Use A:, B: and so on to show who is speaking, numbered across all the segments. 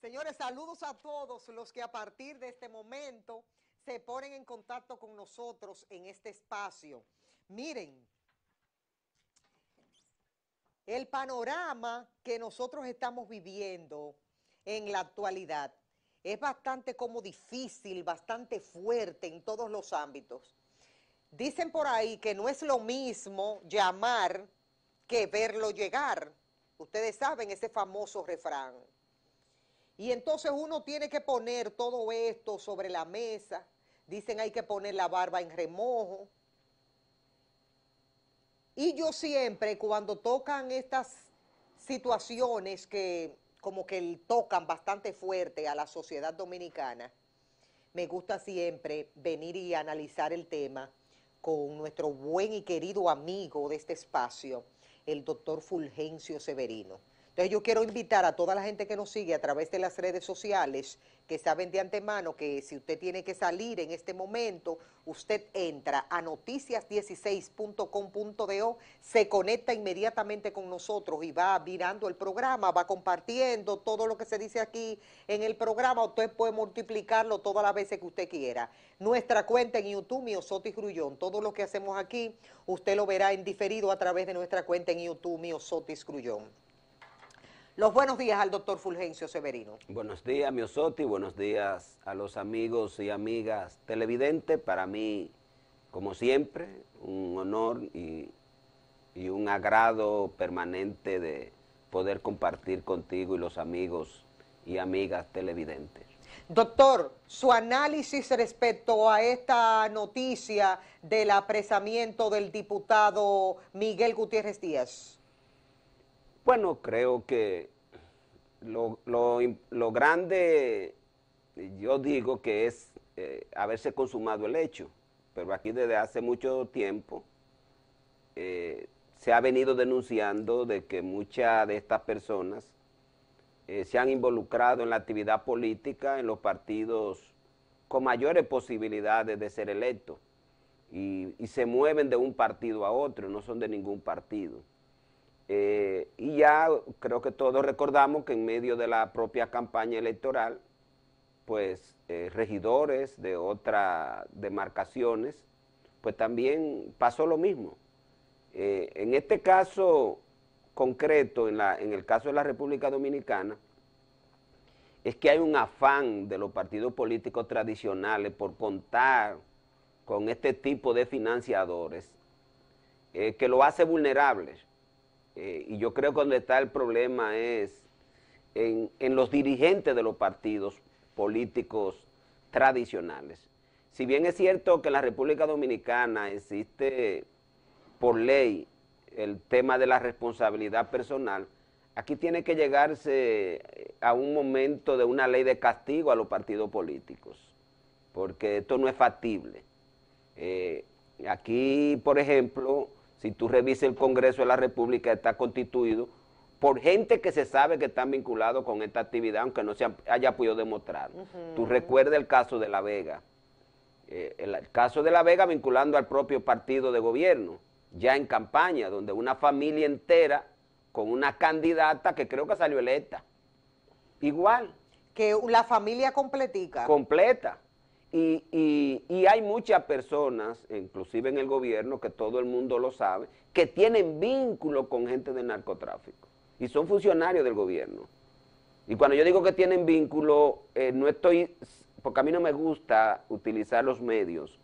A: Señores, saludos a todos los que a partir de este momento se ponen en contacto con nosotros en este espacio. Miren, el panorama que nosotros estamos viviendo en la actualidad es bastante como difícil, bastante fuerte en todos los ámbitos. Dicen por ahí que no es lo mismo llamar que verlo llegar. Ustedes saben ese famoso refrán. Y entonces uno tiene que poner todo esto sobre la mesa. Dicen hay que poner la barba en remojo. Y yo siempre cuando tocan estas situaciones que como que tocan bastante fuerte a la sociedad dominicana, me gusta siempre venir y analizar el tema con nuestro buen y querido amigo de este espacio, el doctor Fulgencio Severino. Entonces yo quiero invitar a toda la gente que nos sigue a través de las redes sociales, que saben de antemano que si usted tiene que salir en este momento, usted entra a noticias16.com.do, se conecta inmediatamente con nosotros y va mirando el programa, va compartiendo todo lo que se dice aquí en el programa, usted puede multiplicarlo todas las veces que usted quiera. Nuestra cuenta en YouTube, Sotis Grullón, todo lo que hacemos aquí, usted lo verá en diferido a través de nuestra cuenta en YouTube, Miosotis Grullón. Los buenos días al doctor Fulgencio Severino.
B: Buenos días, Miosotti, buenos días a los amigos y amigas televidentes. Para mí, como siempre, un honor y, y un agrado permanente de poder compartir contigo y los amigos y amigas televidentes.
A: Doctor, su análisis respecto a esta noticia del apresamiento del diputado Miguel Gutiérrez Díaz.
B: Bueno, creo que lo, grande, yo digo que es eh, haberse consumado el hecho, pero aquí desde hace mucho tiempo eh, se ha venido denunciando de que muchas de estas personas eh, se han involucrado en la actividad política, en los partidos con mayores posibilidades de ser electos y se mueven de un partido a otro, no son de ningún partido. Eh, y ya creo que todos recordamos que en medio de la propia campaña electoral, pues eh, regidores de otras demarcaciones, pues también pasó lo mismo. Eh, en este caso concreto, en, el caso de la República Dominicana, es que hay un afán de los partidos políticos tradicionales por contar con este tipo de financiadores que lo hace vulnerable eh, y yo creo que donde está el problema es en, los dirigentes de los partidos políticos tradicionales. Si bien es cierto que en la República Dominicana existe por ley el tema de la responsabilidad personal, aquí tiene que llegarse eh, a un momento de una ley de castigo a los partidos políticos, porque esto no es factible. Eh, aquí, por ejemplo, si tú revisas el Congreso de la República, está constituido por gente que se sabe que están vinculados con esta actividad, aunque no se haya podido demostrar. Tú recuerdas el caso de La Vega. el, eh, el, caso de La Vega vinculando al propio partido de gobierno, ya en campaña, donde una familia entera con una candidata que creo que salió electa. Igual.
A: Que la familia completica.
B: Completa. Y, hay muchas personas, inclusive en el gobierno, que todo el mundo lo sabe, que tienen vínculo con gente del narcotráfico y son funcionarios del gobierno. Y cuando yo digo que tienen vínculo, eh, no estoy, porque a mí no me gusta utilizar los medios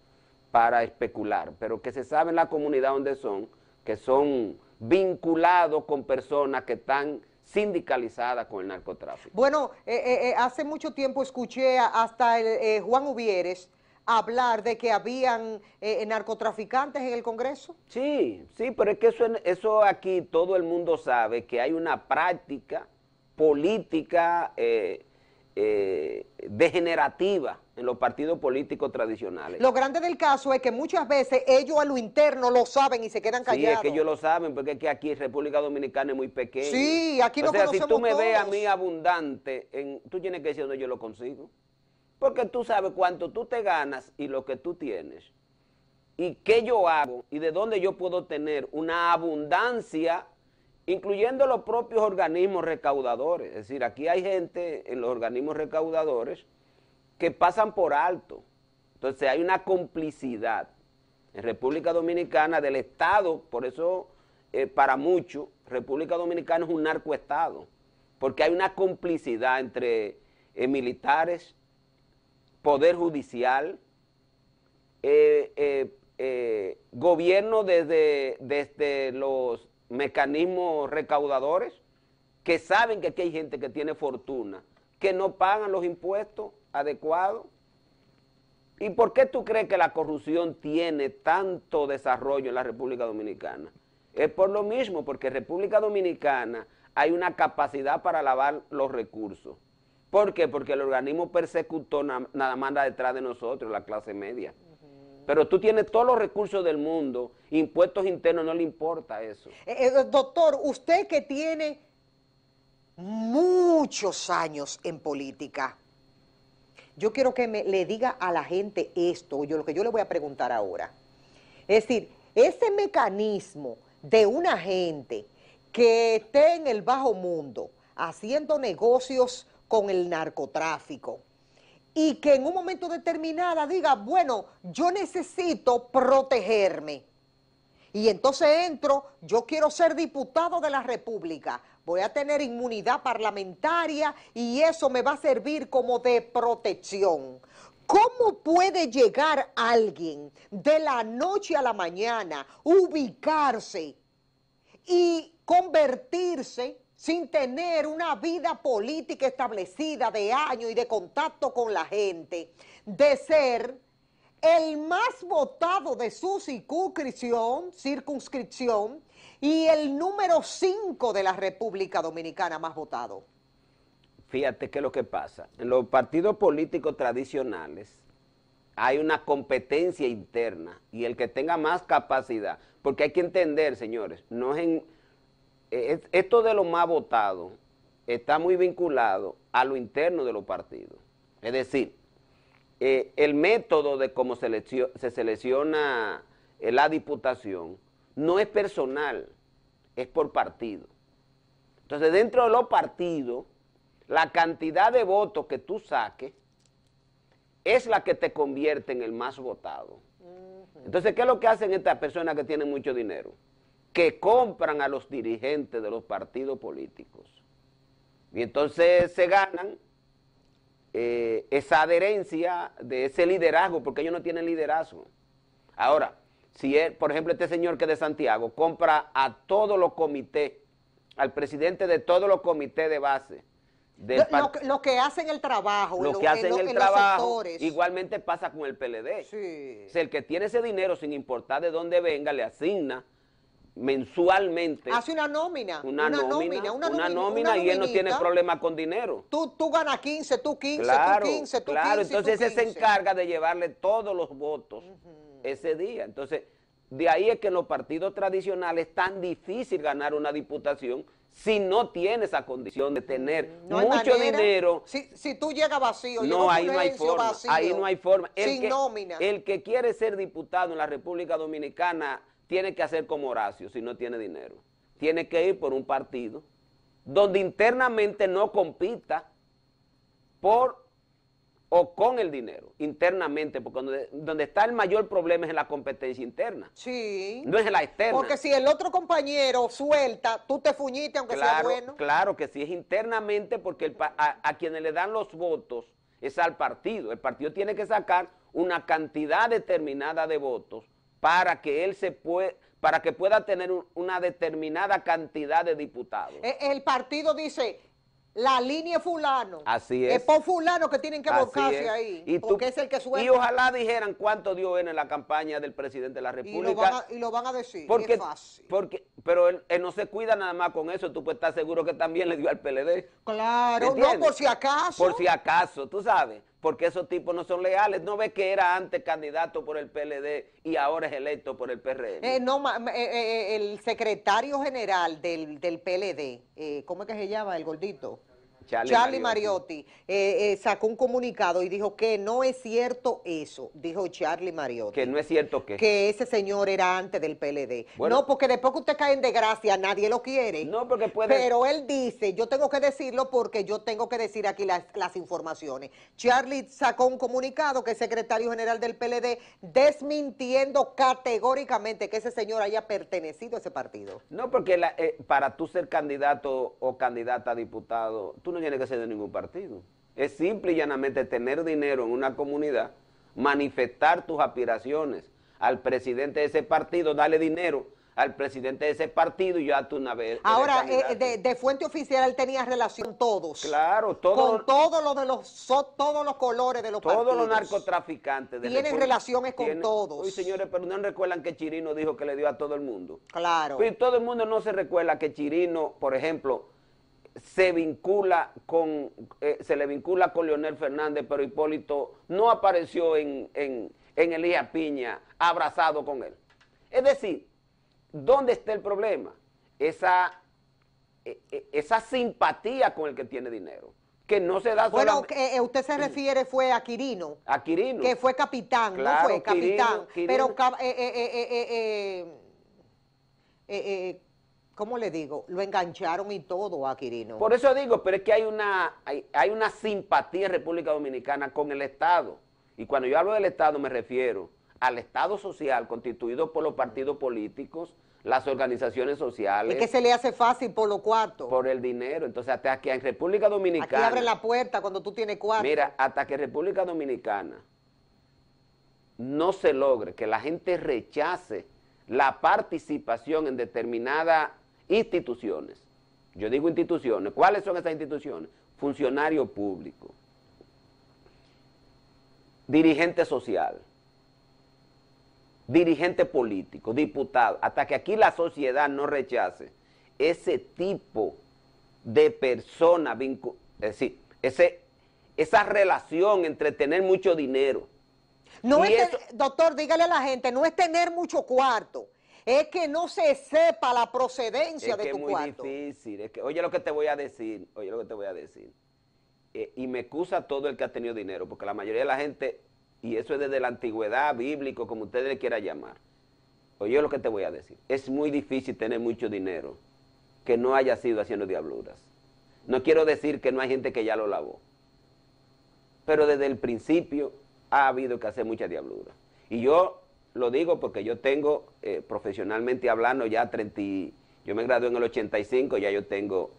B: para especular, pero que se sabe en la comunidad donde son, que son vinculados con personas que están sindicalizada con el narcotráfico.
A: Bueno, eh, eh, eh, hace mucho tiempo escuché hasta el, Juan Ubieres hablar de que habían narcotraficantes en el Congreso. Sí, sí, pero es que eso,
B: eso aquí todo el mundo sabe que hay una práctica política degenerativa en los partidos políticos tradicionales. Lo
A: grande del caso es que muchas veces ellos a lo interno lo saben y se quedan callados. Sí, es que
B: ellos lo saben, porque es que aquí República Dominicana es muy pequeña. Sí, aquí no conocemos O sea, si tú me ves a mí abundante, tú tienes que decir dónde yo lo consigo. Porque tú sabes cuánto tú te ganas y lo que tú tienes. Y qué yo hago y de dónde yo puedo tener una abundancia incluyendo los propios organismos recaudadores. Es decir, aquí hay gente en los organismos recaudadores que pasan por alto. Entonces hay una complicidad en República Dominicana del Estado, por eso eh, para muchos República Dominicana es un narcoestado, porque hay una complicidad entre eh, militares, poder judicial, eh, gobierno desde los mecanismos recaudadores que saben que aquí hay gente que tiene fortuna, que no pagan los impuestos adecuados. ¿Y por qué tú crees que la corrupción tiene tanto desarrollo en la República Dominicana? Es por lo mismo, porque en República Dominicana hay una capacidad para lavar los recursos. ¿Por qué? Porque el organismo persecutor nada manda detrás de nosotros, la clase media. Pero tú tienes todos los recursos del mundo, impuestos internos, no le importa eso.
A: Eh, eh, doctor, usted que tiene muchos años en política, yo quiero que le diga a la gente esto, yo, lo que yo le voy a preguntar ahora. Es decir, ese mecanismo de una gente que esté en el bajo mundo haciendo negocios con el narcotráfico, y que en un momento determinado diga, bueno, yo necesito protegerme. Y entonces entro, yo quiero ser diputado de la República, voy a tener inmunidad parlamentaria y eso me va a servir como de protección. ¿Cómo puede llegar alguien de la noche a la mañana, ubicarse y convertirse sin tener una vida política establecida de años y de contacto con la gente, de ser el más votado de su circunscripción, circunscripción y el número 5 de la República Dominicana más votado.
B: Fíjate qué es lo que pasa. En los partidos políticos tradicionales hay una competencia interna y el que tenga más capacidad, porque hay que entender, señores, no es en eh, eh, esto de lo más votado está muy vinculado a lo interno de los partidos. Es decir, eh, el método de cómo se selecciona la diputación no es personal, es por partido. Entonces, dentro de los partidos, la cantidad de votos que tú saques es la que te convierte en el más votado. Entonces, ¿qué es lo que hacen estas personas que tienen mucho dinero? que compran a los dirigentes de los partidos políticos. Y entonces se ganan eh, esa adherencia de ese liderazgo, porque ellos no tienen liderazgo. Ahora, si por ejemplo este señor que es de Santiago compra a todos los comités, al presidente de todos los comités de base, lo,
A: que hacen el trabajo. Lo, que hacen el trabajo.
B: Igualmente pasa con el PLD. Sí. el que tiene ese dinero, sin importar de dónde venga, le asigna mensualmente. Hace
A: una nómina. Una, nómina, una, nómina, y él no tiene problema
B: con dinero.
A: Tú, tú ganas 15, tú 15, tú 15, tú claro. entonces ese
B: se encarga de llevarle todos los votos ese día. Entonces, de ahí es que en los partidos tradicionales es tan difícil ganar una diputación si no tienes esa condición de tener mm, mucho dinero. Si,
A: si, tú llegas vacío, no, ahí no hay forma. ahí no hay forma. sin nómina. El
B: que quiere ser diputado en la República Dominicana tiene que hacer como Horacio si no tiene dinero. Tiene que ir por un partido donde internamente no compita por o con el dinero, internamente, porque donde, está el mayor problema es en la competencia interna. Sí. No es en la externa. Porque
A: si el otro compañero suelta, tú te fuñiste aunque sea bueno.
B: Claro que sí, es internamente porque el, a, a quienes le dan los votos es al partido. El partido tiene que sacar una cantidad determinada de votos para que él se pueda para que pueda tener una determinada cantidad de diputados.
A: E, el, partido dice, la línea fulano.
B: Así es. Es por
A: fulano que tienen que buscarse ahí, y porque es el que Y ojalá dijeran
B: cuánto dio él en la campaña del presidente de la República.
A: Y lo van a, decir, porque, es fácil.
B: Porque, pero él, no se cuida nada más con eso, tú puedes estar seguro que también le dio al PLD.
A: Claro, no, por si acaso. Por
B: si acaso, tú sabes porque esos tipos no son leales. ¿No ve que era antes candidato por el PLD y ahora es electo por el PRM? Eh,
A: no, eh, eh, el secretario general del, del PLD, eh, ¿cómo es que se llama el gordito? Charlie, Mariotti, eh, eh, sacó un comunicado y dijo que no es cierto eso, dijo Charlie Mariotti.
B: Que no es cierto que. Que
A: ese señor era antes del PLD. Bueno, no, porque después que usted caen de gracia, nadie lo quiere. No, porque puede. Pero él dice, yo tengo que decirlo porque yo tengo que decir aquí las, informaciones. Charlie sacó un comunicado que es secretario general del PLD desmintiendo categóricamente que ese señor haya pertenecido a ese partido.
B: No, porque eh, para tú ser candidato o candidata a diputado, tú no tiene que ser de ningún partido. Es simple y llanamente tener dinero en una comunidad, manifestar tus aspiraciones al presidente de ese partido, darle dinero al presidente de ese partido y ya tú una vez. Ahora, eh,
A: de, fuente oficial él tenía relación todos. Claro, todos. Con todos los de los todos los colores de los todos partidos. Todos los
B: narcotraficantes. De tienen relaciones con todos. Uy, señores, pero no recuerdan que Chirino dijo que le dio a todo el mundo.
A: Claro. Y todo el mundo
B: no se recuerda que Chirino, por ejemplo, se vincula con, eh, se le vincula con Leonel Fernández, pero Hipólito no apareció en, en, Elías Piña abrazado con él. Es decir, ¿dónde está el problema? Esa, e, e, esa simpatía con el que tiene dinero que no
A: se da Bueno, eh, usted se refiere fue a Quirino. A Quirino. Que fue capitán, no fue capitán. Pero eh, eh, eh, eh ¿cómo le digo? Lo engancharon y todo a Quirino. Por
B: eso digo, pero es que hay una, hay, una simpatía en República Dominicana con el Estado. Y cuando yo hablo del Estado me refiero al Estado social constituido por los partidos políticos, las organizaciones sociales. ¿Y que se le hace fácil por los cuartos. Por el dinero. Entonces, hasta aquí en República Dominicana... Aquí abre la puerta cuando tú tienes cuarto. Mira, hasta que República Dominicana no se logre que la gente rechace la participación en determinada instituciones. Yo digo instituciones. ¿Cuáles son esas instituciones? Funcionario público, dirigente social, dirigente político, diputado, hasta que aquí la sociedad no rechace ese tipo de persona, es decir, ese, esa relación entre tener mucho dinero.
A: No doctor, dígale a la gente, no es tener mucho cuarto, es que no se sepa la procedencia de tu cuarto.
B: es muy Difícil. oye lo que te voy a decir, oye lo que te voy a decir. Eh, y me excusa todo el que ha tenido dinero, porque la mayoría de la gente, y eso es desde la antigüedad, bíblico, como ustedes le quiera llamar. Oye lo que te voy a decir. Es muy difícil tener mucho dinero que no haya sido haciendo diabluras. No quiero decir que no hay gente que ya lo lavó. Pero desde el principio ha habido que hacer mucha diabluras. Y yo lo digo porque yo tengo, eh, profesionalmente hablando, ya 30, yo me gradué en el 85, ya yo tengo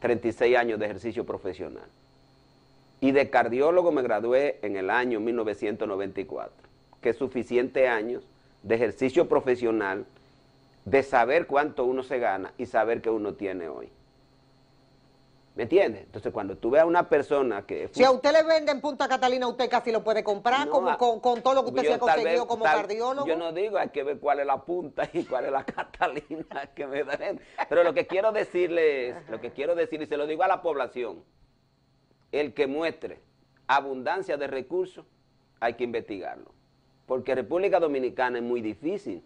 B: 36 años de ejercicio profesional. Y de cardiólogo me gradué en el año 1994, que es suficiente años de ejercicio profesional, de saber cuánto uno se gana y saber qué uno tiene hoy. ¿Me entiendes? Entonces, cuando tú veas a una persona que... Si a
A: usted le venden Punta Catalina, usted casi lo puede comprar con, todo lo que usted se ha conseguido como cardiólogo.
B: Yo no digo, hay que ver cuál es la punta y cuál es la Catalina que me dan. Pero lo que quiero decirles, lo que quiero decir, y se lo digo a la población, el que muestre abundancia de recursos, hay que investigarlo. Porque República Dominicana es muy difícil.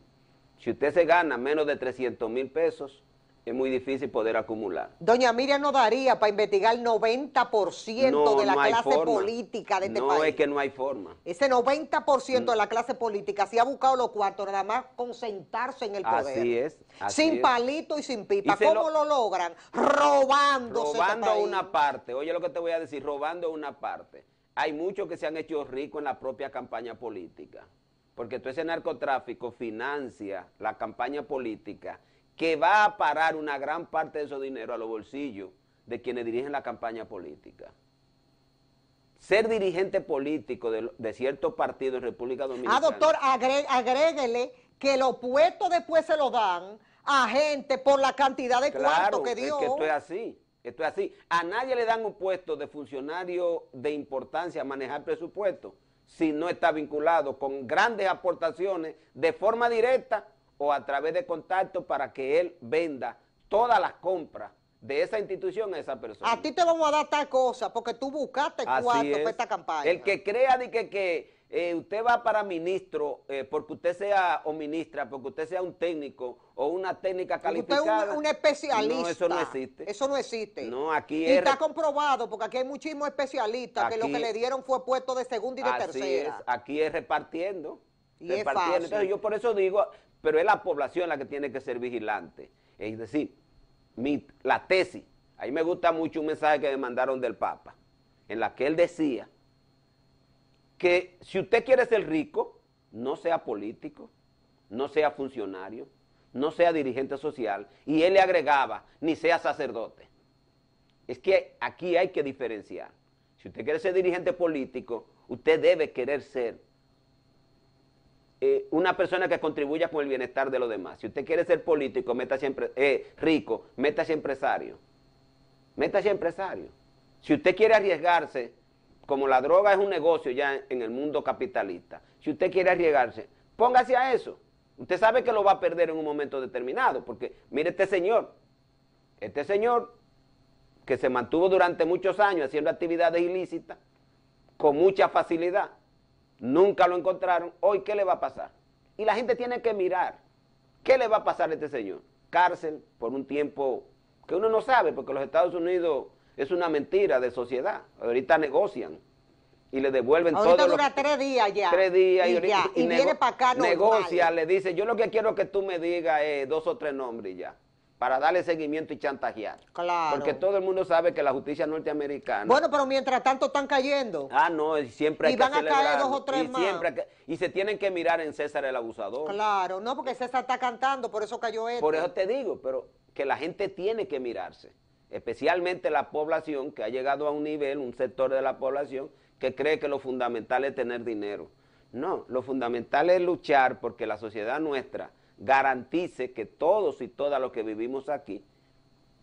B: Si usted se gana menos de 300 mil pesos es muy difícil poder acumular.
A: Doña Miriam no daría para investigar el 90% de la clase política de este país. No, es
B: que no hay forma.
A: Ese 90% de mm. la clase política se si ha buscado los cuartos, nada más concentrarse en el poder. Así es. sin palito y sin pipa. ¿Cómo lo... logran? Robándose. Robando una
B: parte. Oye lo que te voy a decir, robando una parte. Hay muchos que se han hecho ricos en la propia campaña política. Porque todo ese narcotráfico financia la campaña política que va a parar una gran parte de esos dinero a los bolsillos de quienes dirigen la campaña política. Ser dirigente político de, ciertos partidos en República ah, Dominicana. Ah, doctor,
A: agréguele que los puestos después se los dan a gente por la cantidad de claro, que dio. Es que esto es
B: así. Esto es así. A nadie le dan un puesto de funcionario de importancia a manejar presupuesto si no está vinculado con grandes aportaciones de forma directa o a través de contacto para que él venda todas las compras de esa institución a esa persona. A ti te vamos a dar tal cosa porque
A: tú buscaste cuánto para esta campaña. El
B: que crea de que, que eh, usted va para ministro eh, porque usted sea o ministra, porque usted sea un técnico o una técnica calificada. Usted es un,
A: especialista. No, eso no existe. Eso no existe.
B: No, aquí y está
A: comprobado porque aquí hay muchísimos especialistas que lo que le dieron fue puesto de segundo y de así Es,
B: aquí es repartiendo. Y Es Entonces yo por eso digo, pero es la población la que tiene que ser vigilante. Es decir, la tesis, ahí me gusta mucho un mensaje que me mandaron del Papa, en la que él decía que si usted quiere ser rico, no sea político, no sea funcionario, no sea dirigente social, y él le agregaba, ni sea sacerdote. Es que aquí hay que diferenciar. Si usted quiere ser dirigente político, usted debe querer ser eh, una persona que contribuya con el bienestar de los demás. Si usted quiere ser político, meta eh, rico, métase empresario. Métase empresario. Si usted quiere arriesgarse, como la droga es un negocio ya en el mundo capitalista, si usted quiere arriesgarse, póngase a eso. Usted sabe que lo va a perder en un momento determinado, porque mire este señor, este señor que se mantuvo durante muchos años haciendo actividades ilícitas con mucha facilidad, nunca lo encontraron, hoy ¿qué le va a pasar? Y la gente tiene que mirar, ¿qué le va a pasar a este señor? Cárcel por un tiempo que uno no sabe, porque los Estados Unidos es una mentira de sociedad, ahorita negocian y le devuelven todo. Ahorita dura
A: tres días ya. Tres días y, ya, y, viene para acá. Negocia,
B: le dice, yo lo que quiero que tú me digas es eh, dos o tres nombres y ya para darle seguimiento y chantajear. Claro. Porque todo el mundo sabe que la justicia norteamericana. Bueno, pero mientras tanto están cayendo. Ah, no, siempre hay y van a caer dos o tres y más. Siempre y se tienen que mirar en César el abusador.
A: Claro, no, porque César está cantando, por eso cayó él. Este. Por eso te digo, pero
B: que la gente tiene que mirarse, especialmente la población que ha llegado a un nivel, un sector de la población que cree que lo fundamental es tener dinero. No, lo fundamental es luchar porque la sociedad nuestra garantice que todos y todas los que vivimos aquí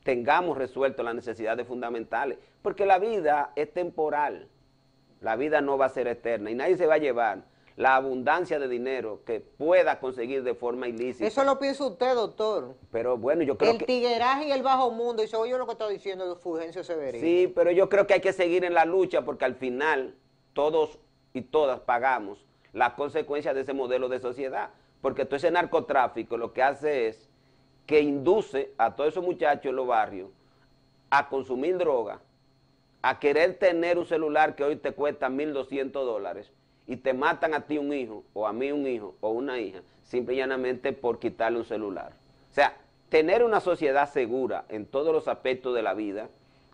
B: tengamos resuelto las necesidades fundamentales, porque la vida es temporal, la vida no va a ser eterna y nadie se va a llevar la abundancia de dinero que pueda conseguir de forma ilícita. Eso
A: lo piensa usted, doctor. Pero bueno, yo creo el que... El tigueraje y el bajo mundo, eso yo lo que está diciendo Fulgencio Severino. Sí,
B: pero yo creo que hay que seguir en la lucha porque al final todos y todas pagamos las consecuencias de ese modelo de sociedad porque todo ese narcotráfico lo que hace es que induce a todos esos muchachos en los barrios a consumir droga, a querer tener un celular que hoy te cuesta 1.200 dólares y te matan a ti un hijo o a mí un hijo o una hija, simple y llanamente por quitarle un celular. O sea, tener una sociedad segura en todos los aspectos de la vida,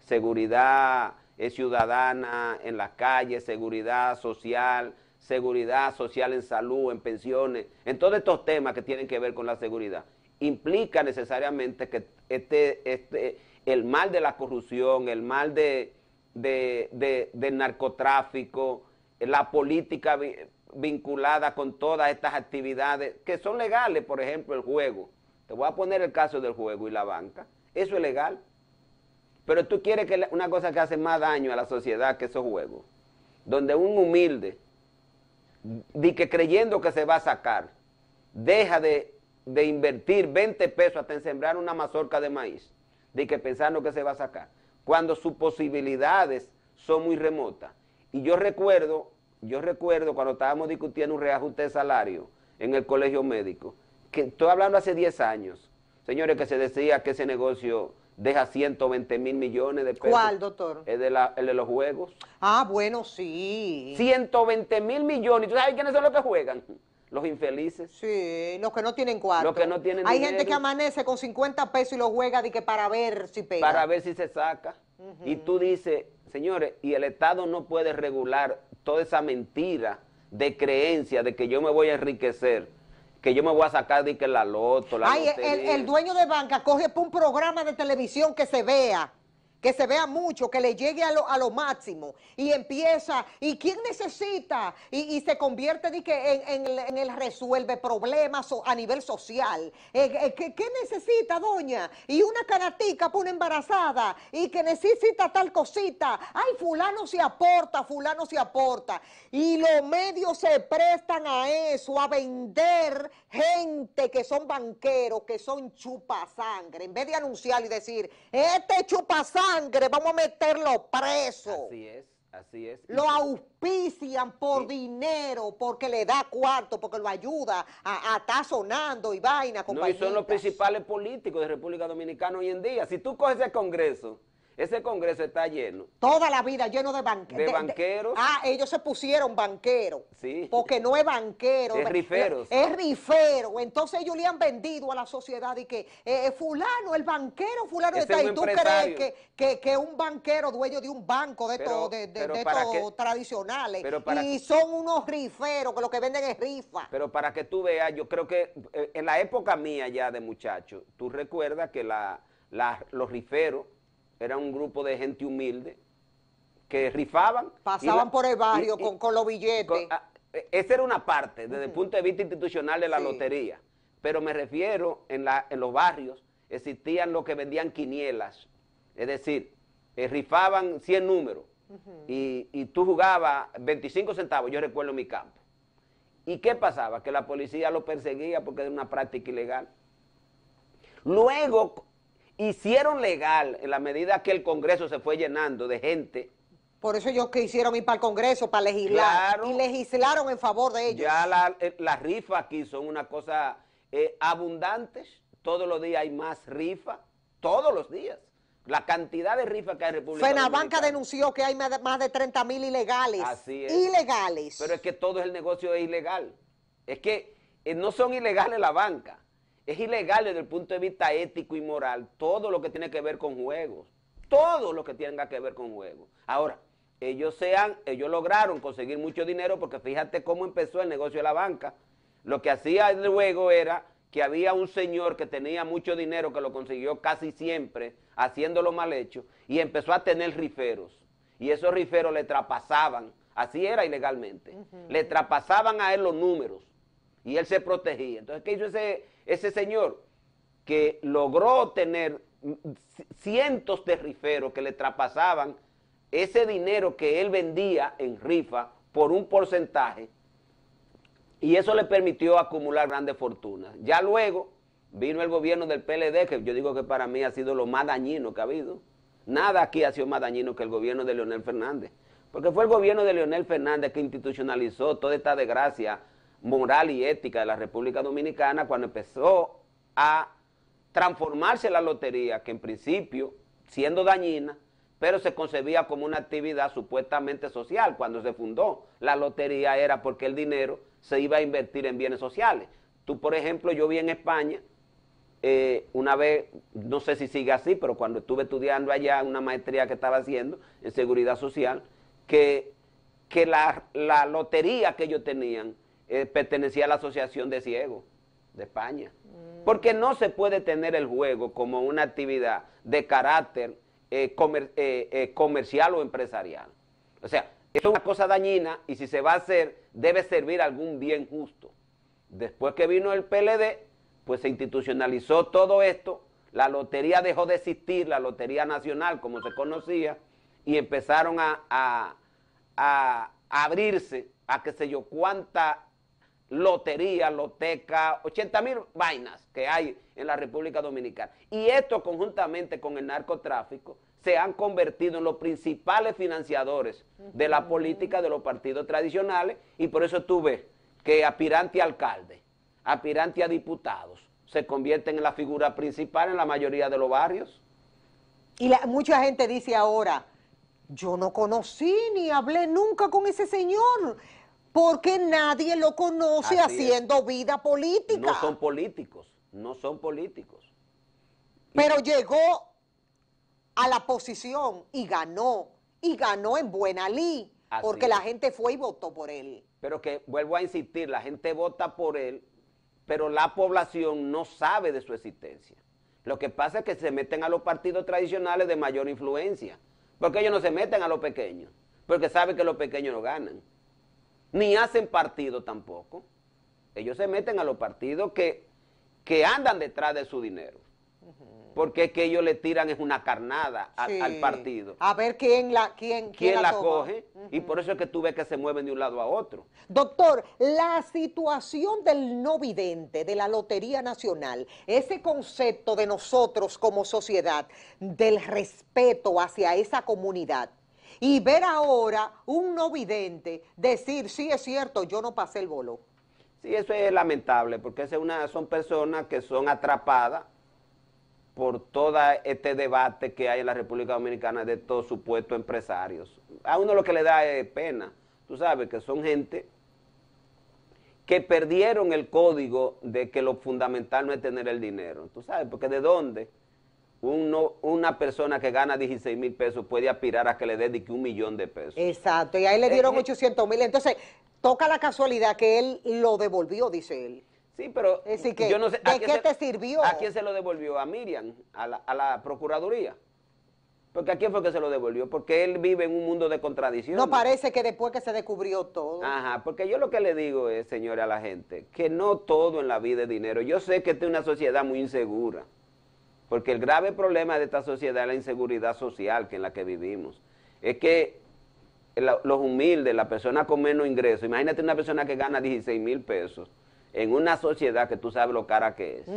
B: seguridad ciudadana en las calles, seguridad social, seguridad social, en salud, en pensiones, en todos estos temas que tienen que ver con la seguridad, implica necesariamente que este, este, el mal de la corrupción, el mal de, de, del narcotráfico, la política vinculada con todas estas actividades que son legales, por ejemplo, el juego. Te voy a poner el caso del juego y la banca. Eso es legal. Pero tú quieres que una cosa que hace más daño a la sociedad que esos juegos, donde un humilde de que creyendo que se va a sacar, deja de, invertir 20 pesos hasta en sembrar una mazorca de maíz, de que pensando que se va a sacar, cuando sus posibilidades son muy remotas. Y yo recuerdo, yo recuerdo cuando estábamos discutiendo un reajuste de salario en el colegio médico, que estoy hablando hace 10 años, señores, que se decía que ese negocio deja 120 mil millones de pesos. ¿Cuál, doctor? El de, los juegos. Ah, bueno, sí. 120 mil millones. ¿Tú sabes quiénes son los que juegan? Los infelices. Sí, los que no tienen cuarto. Los que no tienen Hay gente que
A: amanece con 50 pesos y lo juega de que para ver si pega. Para ver
B: si se saca. Y tú dices, señores, y el Estado no puede regular toda esa mentira de creencia de que yo me voy a enriquecer que yo me voy a sacar de que la loto, la Ay, el, el,
A: dueño de banca coge un programa de televisión que se vea que se vea mucho, que le llegue a lo, máximo y empieza, ¿y quién necesita? Y, se convierte que en, el resuelve problemas a nivel social. Eh, eh, ¿Qué, ¿Qué necesita, doña? Y una canatica una embarazada y que necesita tal cosita. Ay, fulano se aporta, fulano se aporta. Y los medios se prestan a eso, a vender gente que son banqueros, que son chupasangre. En vez de anunciar y decir, este chupasangre vamos a meterlo preso.
B: Así es, así es. Lo
A: auspician por dinero, porque le da cuarto, porque lo ayuda a, estar sonando y vaina. no, y son los
B: principales políticos de República Dominicana hoy en día. Si tú coges el Congreso ese Congreso está lleno.
A: Toda la vida lleno de banqueros. De, banqueros. ah, ellos se pusieron banqueros. Sí. Porque no es banquero. Es riferos. Es rifero. Entonces ellos le han vendido a la sociedad y que eh, eh, fulano, el banquero, fulano está. Es y tú crees que, que, un banquero dueño de un banco de estos tradicionales. y son unos riferos que lo que venden es rifa.
B: Pero para que tú veas, yo creo que eh, en la época mía ya de muchacho, tú recuerdas que los riferos era un grupo de gente humilde que rifaban.
A: Pasaban por el barrio con, con,
B: los billetes. Ah, esa era una parte desde el punto de vista institucional de la lotería, pero me refiero en, los barrios existían los que vendían quinielas, es decir, eh, rifaban 100 números y, y, tú jugabas 25 centavos, yo recuerdo en mi campo. ¿Y qué pasaba? Que la policía lo perseguía porque era una práctica ilegal. Luego hicieron legal en la medida que el Congreso se fue llenando de gente.
A: Por eso ellos que hicieron ir para el Congreso, para legislar, y legislaron en favor de ellos.
B: Ya eh, las rifas aquí son una cosa eh, abundante. todos los días hay más rifas, todos los días. La cantidad de rifas que hay en República Fenabanca Banca
A: denunció que hay más de, 30 mil ilegales. Así
B: es. Ilegales. Pero es que todo el negocio es ilegal. Es que eh, no son ilegales la banca, es ilegal desde el punto de vista ético y moral todo lo que tiene que ver con juegos. Todo lo que tenga que ver con juegos. Ahora, ellos, sean, ellos lograron conseguir mucho dinero porque fíjate cómo empezó el negocio de la banca. Lo que hacía el juego era que había un señor que tenía mucho dinero, que lo consiguió casi siempre haciéndolo mal hecho, y empezó a tener riferos. Y esos riferos le trapasaban, así era ilegalmente, le trapasaban a él los números y él se protegía. Entonces, ¿qué hizo ese, ese señor que logró tener cientos de riferos que le traspasaban ese dinero que él vendía en rifa por un porcentaje y eso le permitió acumular grandes fortunas. Ya luego vino el gobierno del PLD, que yo digo que para mí ha sido lo más dañino que ha habido. Nada aquí ha sido más dañino que el gobierno de Leonel Fernández, porque fue el gobierno de Leonel Fernández que institucionalizó toda esta desgracia moral y ética de la República Dominicana cuando empezó a transformarse la lotería, que en principio, siendo dañina, pero se concebía como una actividad supuestamente social. Cuando se fundó la lotería era porque el dinero se iba a invertir en bienes sociales. Tú, por ejemplo, yo vi en España, eh, una vez, no sé si sigue así, pero cuando estuve estudiando allá una maestría que estaba haciendo en seguridad social, que, que la, la lotería que ellos tenían eh, pertenecía a la Asociación de Ciegos de España. Porque no se puede tener el juego como una actividad de carácter eh, eh, comercial o empresarial. O sea, es una cosa dañina y si se va a hacer, debe servir algún bien justo. Después que vino el PLD, pues se institucionalizó todo esto, la lotería dejó de existir, la Lotería Nacional, como se conocía, y empezaron a, abrirse a qué sé yo cuánta lotería, loteca, 80 mil vainas que hay en la República Dominicana. Y esto conjuntamente con el narcotráfico se han convertido en los principales financiadores de la política de los partidos tradicionales y por eso tú ves que aspirante a alcalde, aspirante a diputados, se convierten en la figura principal en la mayoría de los
A: barrios. Y mucha gente dice ahora, yo no conocí ni hablé nunca con ese señor porque nadie lo conoce haciendo vida política. No
B: son políticos, no son políticos.
A: Pero llegó a la posición y ganó, y ganó en buena ley, porque la gente fue y votó por él.
B: Pero que vuelvo a insistir, la gente vota por él, pero la población no sabe de su existencia. Lo que pasa es que se meten a los partidos tradicionales de mayor influencia, porque ellos no se meten a los pequeños, porque saben que los pequeños no ganan ni hacen partido tampoco. Ellos se meten a los partidos que, que andan detrás de su dinero. Porque es que ellos le tiran es una carnada al partido.
A: A ver quién la, quién, quién, la, coge.
B: Y por eso es que tú ves que se mueven de un lado a otro.
A: Doctor, la situación del no vidente, de la Lotería Nacional, ese concepto de nosotros como sociedad, del respeto hacia esa comunidad, y ver ahora un no vidente decir, sí es cierto, yo no pasé el bolo. Sí, eso es
B: lamentable, porque son personas que son atrapadas por todo este debate que hay en la República Dominicana de estos supuestos empresarios. A uno lo que le da pena, tú sabes, que son gente que perdieron el código de que lo fundamental no es tener el dinero, tú sabes, porque de dónde uno, una persona que gana 16 mil pesos puede aspirar a que le dedique un millón de pesos.
A: Exacto, y ahí le dieron 800 mil. Entonces, toca la casualidad que él lo devolvió, dice él.
B: Sí, pero que, yo no sé, ¿de qué te
A: sirvió? ¿A quién se
B: lo devolvió? ¿A Miriam? ¿A la, Procuraduría? Porque ¿a quién fue que se lo devolvió? Porque él vive en un mundo de contradicciones. No parece
A: que después que se descubrió todo.
B: Ajá, porque yo lo que le digo es, señores, a la gente, que no todo en la vida es dinero. Yo sé que esta es una sociedad muy insegura. Porque el grave problema de esta sociedad es la inseguridad social en la que vivimos. Es que los humildes, la persona con menos ingreso, imagínate una persona que gana 16 mil pesos en una sociedad que tú sabes lo cara que es.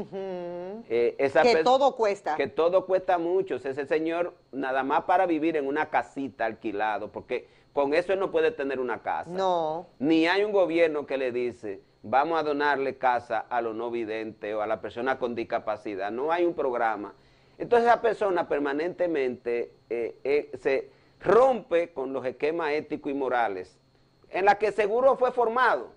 B: Eh, que todo cuesta. Que todo cuesta mucho. ese señor, nada más para vivir en una casita alquilado, porque con eso no puede tener una casa. No. Ni hay un gobierno que le dice, vamos a donarle casa a los no vidente o a la persona con discapacidad. No hay un programa. Entonces esa persona permanentemente eh, eh, se rompe con los esquemas éticos y morales en la que seguro fue formado,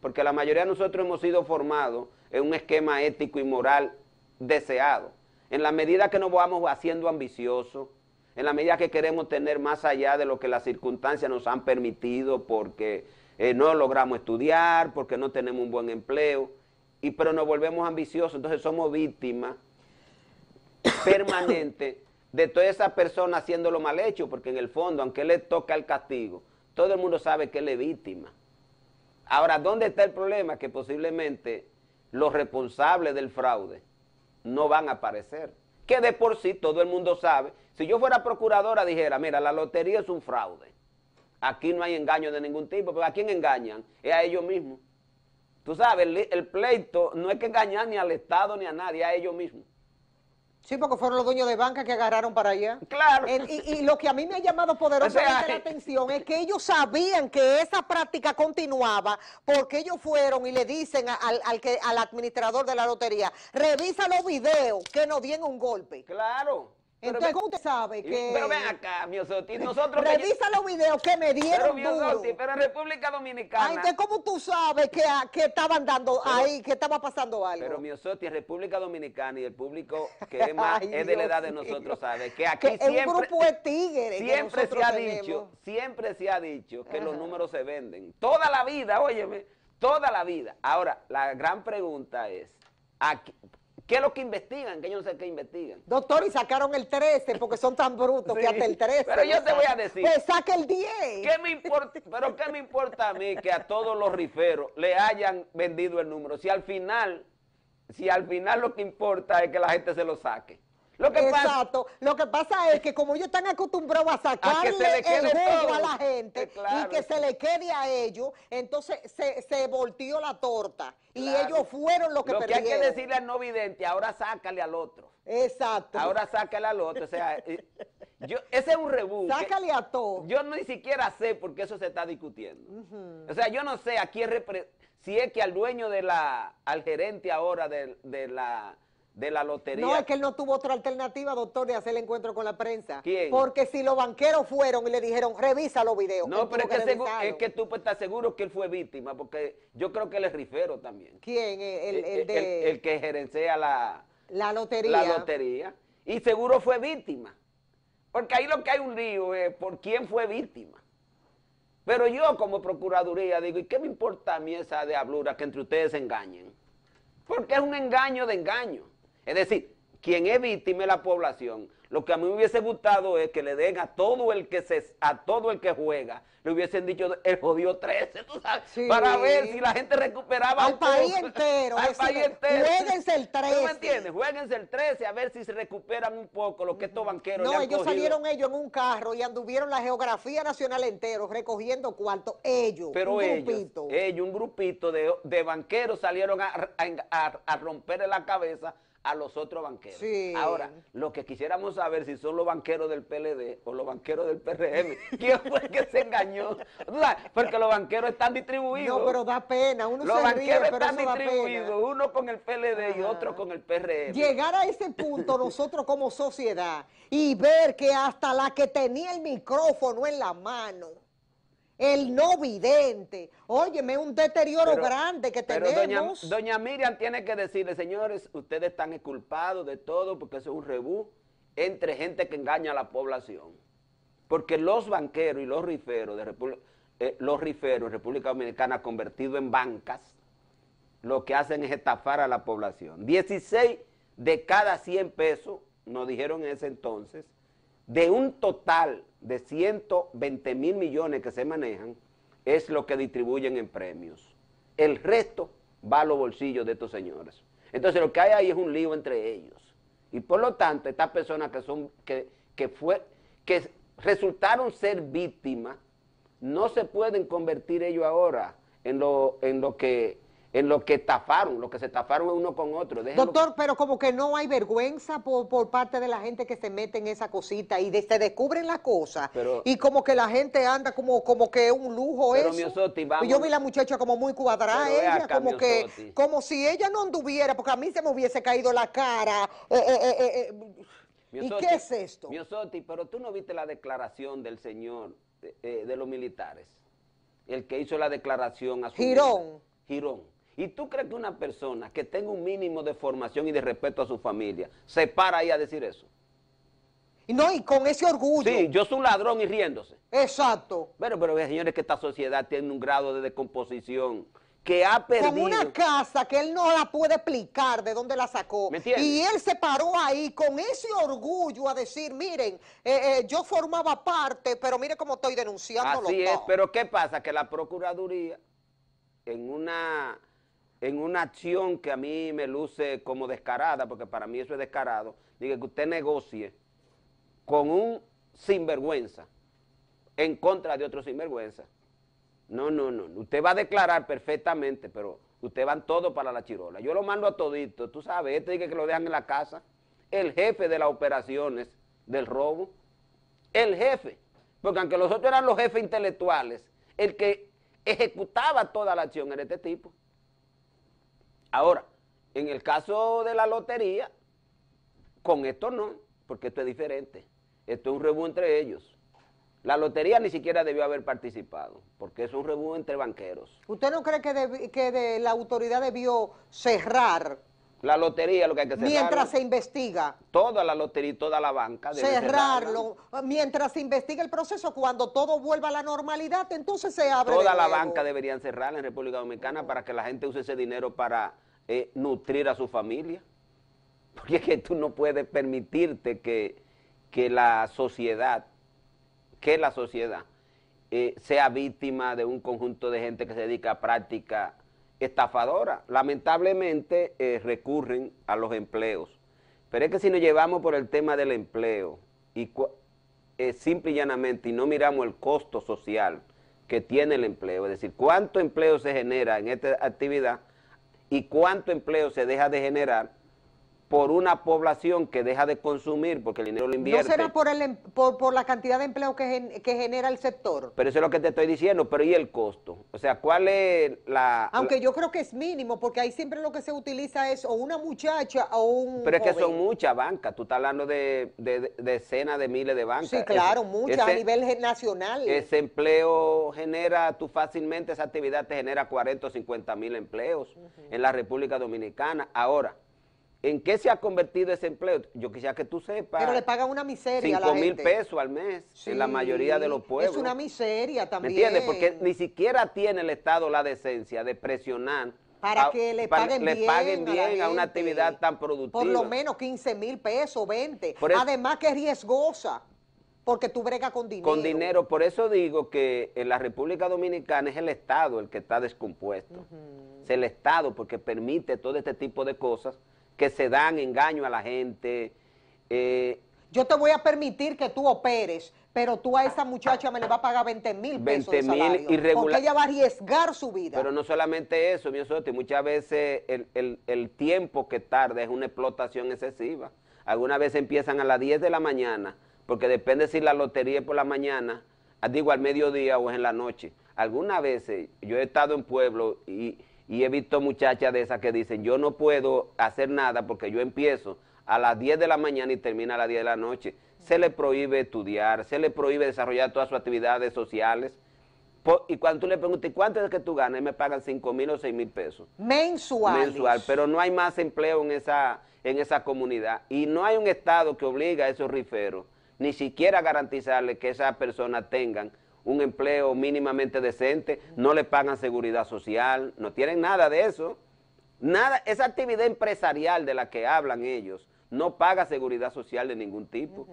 B: porque la mayoría de nosotros hemos sido formados en un esquema ético y moral deseado. En la medida que nos vamos haciendo ambiciosos, en la medida que queremos tener más allá de lo que las circunstancias nos han permitido, porque eh, no logramos estudiar porque no tenemos un buen empleo, y, pero nos volvemos ambiciosos, entonces somos víctimas permanentes de toda esa persona haciendo lo mal hecho, porque en el fondo, aunque le toca el castigo, todo el mundo sabe que él es víctima. Ahora, ¿dónde está el problema? Que posiblemente los responsables del fraude no van a aparecer. Que de por sí todo el mundo sabe. Si yo fuera procuradora dijera, mira, la lotería es un fraude. Aquí no hay engaño de ningún tipo, pero ¿a quién engañan? Es a ellos mismos. Tú sabes, el, pleito no es que engañar ni al Estado ni a nadie, a ellos mismos. Sí, porque fueron los
A: dueños de banca que agarraron para allá. Claro. y, lo que a mí me ha llamado poderosamente la eh, atención es que ellos sabían que esa práctica continuaba porque ellos fueron y le dicen al, que, al administrador de la lotería, revisa los videos que nos dieron un golpe. Claro. Entonces, ¿cómo usted sabe que...? Pero ven
B: acá, Miosotti, nosotros... Revisa
A: los videos que me dieron Pero pero en
B: República Dominicana...
A: ¿cómo tú sabes que, que estaban dando ahí, que estaba pasando algo? Pero
B: Miosotti, en República Dominicana y el público que es de la edad de nosotros, sabe que aquí siempre... Es grupo
A: de Siempre se ha dicho, siempre se
B: ha dicho que los números se venden. Toda la vida, óyeme, toda la vida. Ahora, la gran pregunta es, aquí, ¿Qué es lo que investigan? Que yo no sé qué investigan.
A: Doctor, y sacaron el 13 porque son tan brutos que hasta el 13. Pero yo te voy a decir. Pues saque el 10.
B: ¿qué me importa, pero ¿qué me importa a mí que a todos los riferos le hayan vendido el número? Si al final, si al final lo que importa es que la gente se lo saque.
A: Lo que Exacto. Pasa, lo que pasa es que como ellos están acostumbrados a sacarle el a la gente y que se le quede a ellos, entonces se, se volteó la torta y ellos fueron los que lo perdieron. Lo que hay que decirle
B: al no vidente, ahora sácale al otro. Exacto. Ahora sácale al otro, o sea... Eh, yo, ese es un rebú. Sácale a todo. Yo ni siquiera sé por qué eso se está discutiendo. O sea, yo no sé a si es que al dueño de la, al gerente ahora de la de la lotería. No, es
A: que él no tuvo otra alternativa, doctor, de hacer el encuentro con la prensa. ¿Quién? Porque si los banqueros fueron y le dijeron, revisa los videos. No, pero es
B: que, tú pues, estás seguro que él fue víctima, porque yo creo que le es rifero también.
A: ¿Quién? El, eh, eh, el, de...
B: el, que gerencia la,
A: la, lotería. la
B: lotería. Y seguro fue víctima. Porque ahí lo que hay un lío es por quién fue víctima. Pero yo como procuraduría digo, ¿y qué me importa a mí esa diablura que entre ustedes se engañen? Porque es un engaño de engaño. Es decir, quien es víctima es la población. Lo que a mí me hubiese gustado es que le den a todo el que se, a todo el que juega, le hubiesen dicho el jodido 13, ¿tú sabes? para ver si la gente recuperaba al país entero. Al país entero. Jueguense el 13. ¿Tú me entiendes? Jueguense el 13 a ver si se recuperan un poco lo que estos banqueros No, ellos salieron
A: ellos en un carro y anduvieron la geografía nacional entero recogiendo cuánto ellos, Pero un ellos, grupito.
B: Ellos, un grupito de, banqueros salieron a, a, a romperle la cabeza a los otros banqueros. Ahora, lo que quisiéramos saber si son los banqueros del PLD o los banqueros del PRM, ¿quién fue el que se engañó? Porque los banqueros están distribuidos. No, pero da pena, uno los se banqueros están distribuidos, uno con el PLD y otro con el PRM. Llegar
A: a ese punto nosotros como sociedad y ver que hasta la que tenía el micrófono en la mano el no vidente. Óyeme, un deterioro grande que tenemos.
B: Doña, Miriam tiene que decirle, señores, ustedes están culpados de todo porque eso es un rebú entre gente que engaña a la población. Porque los banqueros y los riferos de República, eh, los riferos República Dominicana convertidos en bancas, lo que hacen es estafar a la población. 16 de cada 100 pesos, nos dijeron en ese entonces, de un total de 120 mil millones que se manejan es lo que distribuyen en premios. El resto va a los bolsillos de estos señores. Entonces lo que hay ahí es un lío entre ellos. Y por lo tanto, estas personas que son, que, que, fue, que resultaron ser víctimas, no se pueden convertir ellos ahora en lo, en lo que en lo que estafaron, lo que se estafaron uno con otro. Doctor,
A: pero como que no hay vergüenza por, parte de la gente que se mete en esa cosita y se descubren las cosas. y como que la gente anda como, como que un lujo pero eso. Yo vi la muchacha como muy cuadrada, ella, como que, como si ella no anduviera, porque a mí se me hubiese caído la cara. Eh, eh, eh,
B: ¿Y qué es esto? Soti, pero tú no viste la declaración del señor de los militares, el que hizo la declaración a su... Girón. Girón ¿Y tú crees que una persona que tenga un mínimo de formación y de respeto a su familia se para ahí a decir eso?
A: No, y con ese orgullo. Sí,
B: yo soy un ladrón y riéndose. Exacto. Pero, pero señores, que esta sociedad tiene un grado de descomposición que ha perdido. Con una
A: casa que él no la puede explicar de dónde la sacó. ¿Me y él se paró ahí con ese orgullo a decir, miren, eh, eh, yo formaba parte, pero mire cómo estoy denunciando. Así es,
B: pero ¿qué pasa? Que la Procuraduría, en una en una acción que a mí me luce como descarada, porque para mí eso es descarado, diga que usted negocie con un sinvergüenza en contra de otro sinvergüenza. No, no, no. Usted va a declarar perfectamente, pero usted van todo para la chirola. Yo lo mando a todito, tú sabes, este dice que lo dejan en la casa, el jefe de las operaciones del robo, el jefe, porque aunque los otros eran los jefes intelectuales, el que ejecutaba toda la acción era este tipo. Ahora, en el caso de la lotería, con esto no, porque esto es diferente. Esto es un rebú entre ellos. La lotería ni siquiera debió haber participado, porque es un rebú entre banqueros.
A: ¿Usted no cree que, que la autoridad debió cerrar
B: la lotería lo que hay que cerrar. Mientras
A: se investiga.
B: Toda la lotería y toda la banca. Debe cerrarlo.
A: Mientras se investiga el proceso, cuando todo vuelva a la normalidad, entonces se abre. Toda la banca
B: deberían cerrar en República Dominicana para que la gente use ese dinero para eh, nutrir a su familia. Porque tú no puedes permitirte que, la sociedad, que la sociedad eh, sea víctima de un conjunto de gente que se dedica a prácticas Estafadora, Lamentablemente eh, recurren a los empleos. Pero es que si nos llevamos por el tema del empleo, y eh, simple y llanamente, y no miramos el costo social que tiene el empleo, es decir, cuánto empleo se genera en esta actividad y cuánto empleo se deja de generar, por una población que deja de consumir porque el dinero lo invierte. ¿No será por,
A: el, em, por, la cantidad de empleo que, que, genera el sector?
B: Pero eso es lo que te estoy diciendo, pero ¿y el costo? O sea, ¿cuál es la...? Aunque
A: yo creo que es mínimo, porque ahí siempre lo que se utiliza es o una muchacha o un Pero es que son
B: muchas bancas, tú estás hablando de, decenas de miles de bancas. Sí, claro, muchas a nivel
A: nacional. Ese
B: empleo genera, tú fácilmente esa actividad te genera 40 o 50 mil empleos en la República Dominicana. Ahora... ¿En qué se ha convertido ese empleo? Yo quisiera que tú sepas. Pero le
A: pagan una miseria 5 mil pesos
B: al mes en la mayoría de los pueblos. Es una
A: miseria también. ¿Me entiendes? Porque
B: ni siquiera tiene el Estado la decencia de presionar para que le paguen bien, le paguen bien a, una actividad tan productiva. Por lo
A: menos 15 mil pesos, 20. Además que es riesgosa, porque tú bregas con dinero. Con dinero,
B: por eso digo que en la República Dominicana es el Estado el que está descompuesto. Es el Estado porque permite todo este tipo de cosas que se dan engaño a la gente. Eh,
A: yo te voy a permitir que tú operes, pero tú a esa muchacha me le vas a pagar 20 mil pesos. 20 mil Porque ella va a arriesgar su vida. Pero
B: no solamente eso, mi y muchas veces el, el, tiempo que tarda es una explotación excesiva. Algunas veces empiezan a las 10 de la mañana, porque depende si la lotería es por la mañana, digo al mediodía o es en la noche. Algunas veces yo he estado en pueblo y y he visto muchachas de esas que dicen, yo no puedo hacer nada porque yo empiezo a las 10 de la mañana y termina a las 10 de la noche. Se le prohíbe estudiar, se le prohíbe desarrollar todas sus actividades sociales. y cuando tú le preguntas, ¿cuánto es que tú ganas? me pagan 5 mil o 6 mil pesos. Mensual. Mensual, pero no hay más empleo en esa, en esa comunidad. Y no hay un Estado que obliga a esos riferos, ni siquiera garantizarle que esas personas tengan un empleo mínimamente decente, no le pagan seguridad social, no tienen nada de eso. Nada, esa actividad empresarial de la que hablan ellos no paga seguridad social de ningún tipo.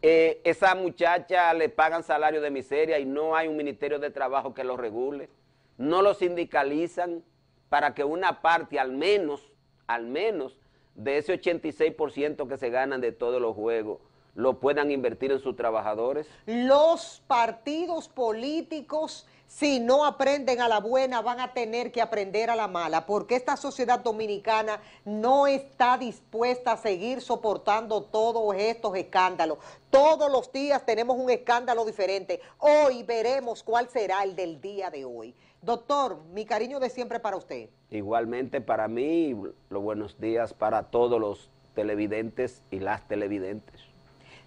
B: Eh, esa muchacha le pagan salario de miseria y no hay un ministerio de trabajo que lo regule. No lo sindicalizan para que una parte al menos, al menos de ese 86% que se ganan de todos los juegos lo puedan invertir en sus trabajadores?
A: Los partidos políticos, si no aprenden a la buena, van a tener que aprender a la mala, porque esta sociedad dominicana no está dispuesta a seguir soportando todos estos escándalos. Todos los días tenemos un escándalo diferente. Hoy veremos cuál será el del día de hoy. Doctor, mi cariño de siempre para usted.
B: Igualmente para mí, los buenos días para todos los televidentes y las televidentes.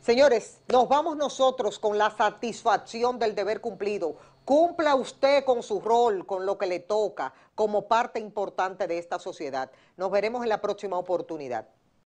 A: Señores, nos vamos nosotros con la satisfacción del deber cumplido. Cumpla usted con su rol, con lo que le toca, como parte importante de esta sociedad. Nos veremos en la próxima oportunidad.